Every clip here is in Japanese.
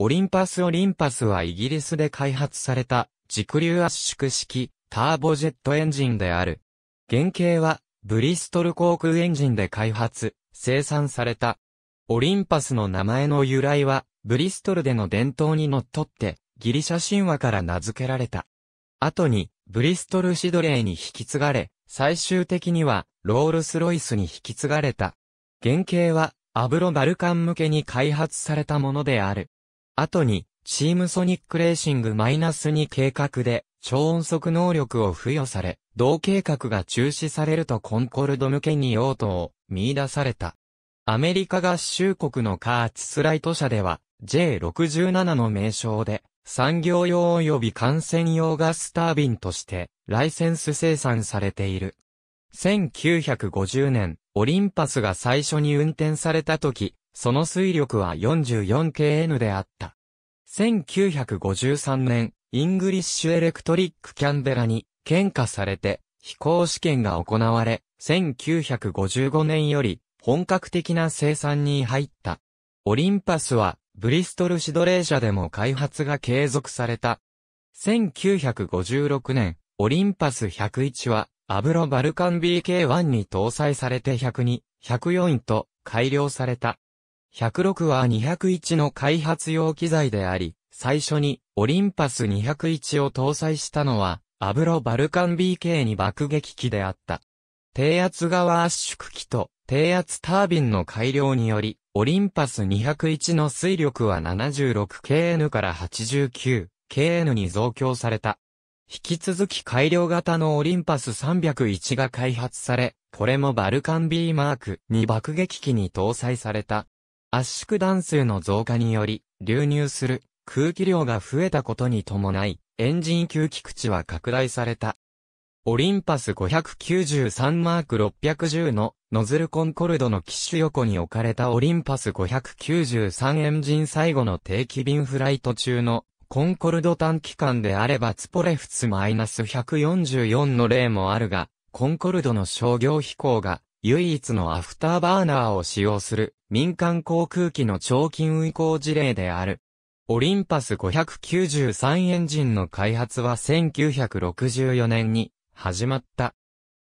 オリンパスオリンパスはイギリスで開発された軸流圧縮式ターボジェットエンジンである。原型はブリストル航空エンジンで開発、生産された。オリンパスの名前の由来はブリストルでの伝統にのっとってギリシャ神話から名付けられた。後にブリストルシドレーに引き継がれ、最終的にはロールスロイスに引き継がれた。原型はアブロバルカン向けに開発されたものである。後に、チームソニックレーシング -2 計画で、超音速能力を付与され、同計画が中止されるとコンコルド向けに用途を見出された。アメリカ合衆国のカーチスライト社では、J67 の名称で、産業用及び感染用ガスタービンとして、ライセンス生産されている。1950年、オリンパスが最初に運転された時、その推力は 44kN であった。1953年、イングリッシュエレクトリックキャンベラに、喧嘩されて、飛行試験が行われ、1955年より、本格的な生産に入った。オリンパスは、ブリストルシドレー社でも開発が継続された。1956年、オリンパス101は、アブロバルカン BK1 に搭載されて102、104と改良された。106は201の開発用機材であり、最初にオリンパス201を搭載したのは、アブロバルカン BK2 爆撃機であった。低圧側圧縮機と低圧タービンの改良により、オリンパス201の水力は 76KN から 89KN に増強された。引き続き改良型のオリンパス301が開発され、これもバルカン B マーク2爆撃機に搭載された。圧縮弾数の増加により、流入する空気量が増えたことに伴い、エンジン吸気口は拡大された。オリンパス593マーク610のノズルコンコルドの機種横に置かれたオリンパス593エンジン最後の定期便フライト中のコンコルド短期間であればツポレフツマイナス -144 の例もあるが、コンコルドの商業飛行が唯一のアフターバーナーを使用する民間航空機の長期運航事例である。オリンパス593エンジンの開発は1964年に始まった。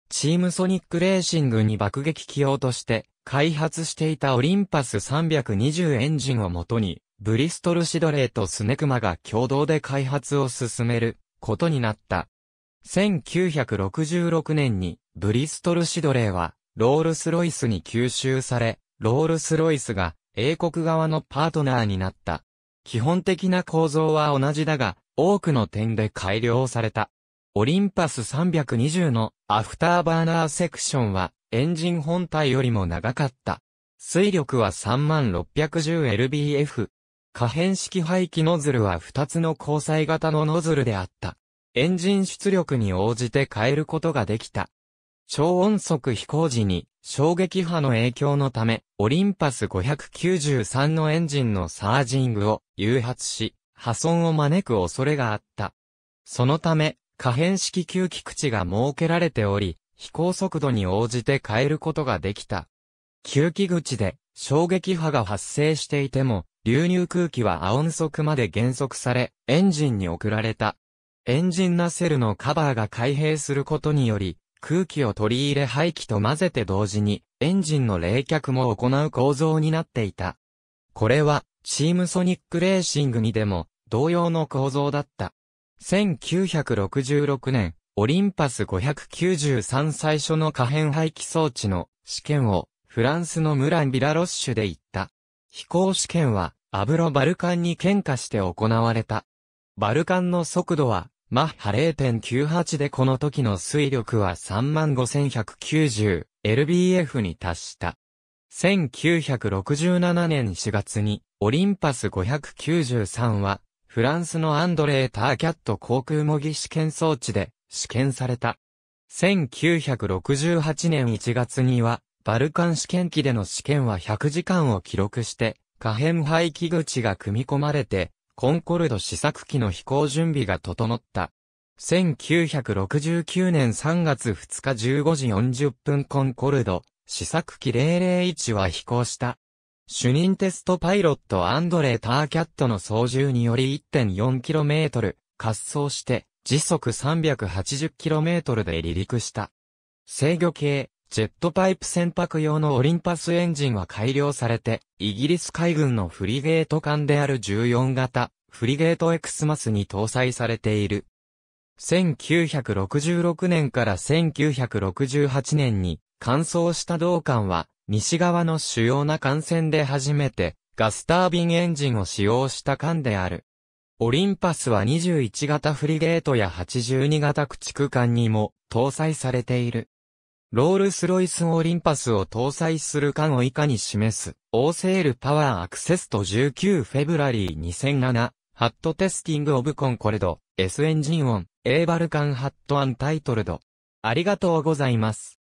チームソニックレーシングに爆撃機用として開発していたオリンパス320エンジンをもとに、ブリストルシドレーとスネクマが共同で開発を進めることになった。1966年にブリストルシドレーはロールスロイスに吸収され、ロールスロイスが英国側のパートナーになった。基本的な構造は同じだが、多くの点で改良された。オリンパス320のアフターバーナーセクションはエンジン本体よりも長かった。水力は 3610lbf。可変式排気ノズルは2つの交際型のノズルであった。エンジン出力に応じて変えることができた。超音速飛行時に衝撃波の影響のため、オリンパス593のエンジンのサージングを誘発し、破損を招く恐れがあった。そのため、可変式吸気口が設けられており、飛行速度に応じて変えることができた。吸気口で衝撃波が発生していても、流入空気は亜音速まで減速され、エンジンに送られた。エンジンナセルのカバーが開閉することにより、空気を取り入れ排気と混ぜて同時に、エンジンの冷却も行う構造になっていた。これは、チームソニックレーシングにでも、同様の構造だった。1966年、オリンパス593最初の可変排気装置の試験をフランスのムラン・ビラロッシュで行った。飛行試験はアブロ・バルカンに喧嘩して行われた。バルカンの速度はマッハ0.98でこの時の水力は 35,190LBF に達した。1967年4月に、オリンパス593は、フランスのアンドレー・ターキャット航空模擬試験装置で試験された。1968年1月には、バルカン試験機での試験は100時間を記録して、可変排気口が組み込まれて、コンコルド試作機の飛行準備が整った。1969年3月2日15時40分コンコルド、試作機001は飛行した。主任テストパイロットアンドレー・ターキャットの操縦により 1.4km 滑走して時速 380km で離陸した。制御系、ジェットパイプ船舶用のオリンパスエンジンは改良されて、イギリス海軍のフリゲート艦である14型、フリゲートエクスマスに搭載されている。1966年から1968年に、乾燥した同艦は、西側の主要な艦船で初めて、ガスタービンエンジンを使用した艦である。オリンパスは21型フリゲートや82型駆逐艦にも搭載されている。ロールスロイスオリンパスを搭載するかを以下に示す、オーセールパワーアクセスと19フェブラリー2007、ハットテスティングオブコンコルド、S エンジンオン、エーバルカンハットアンタイトルド。ありがとうございます。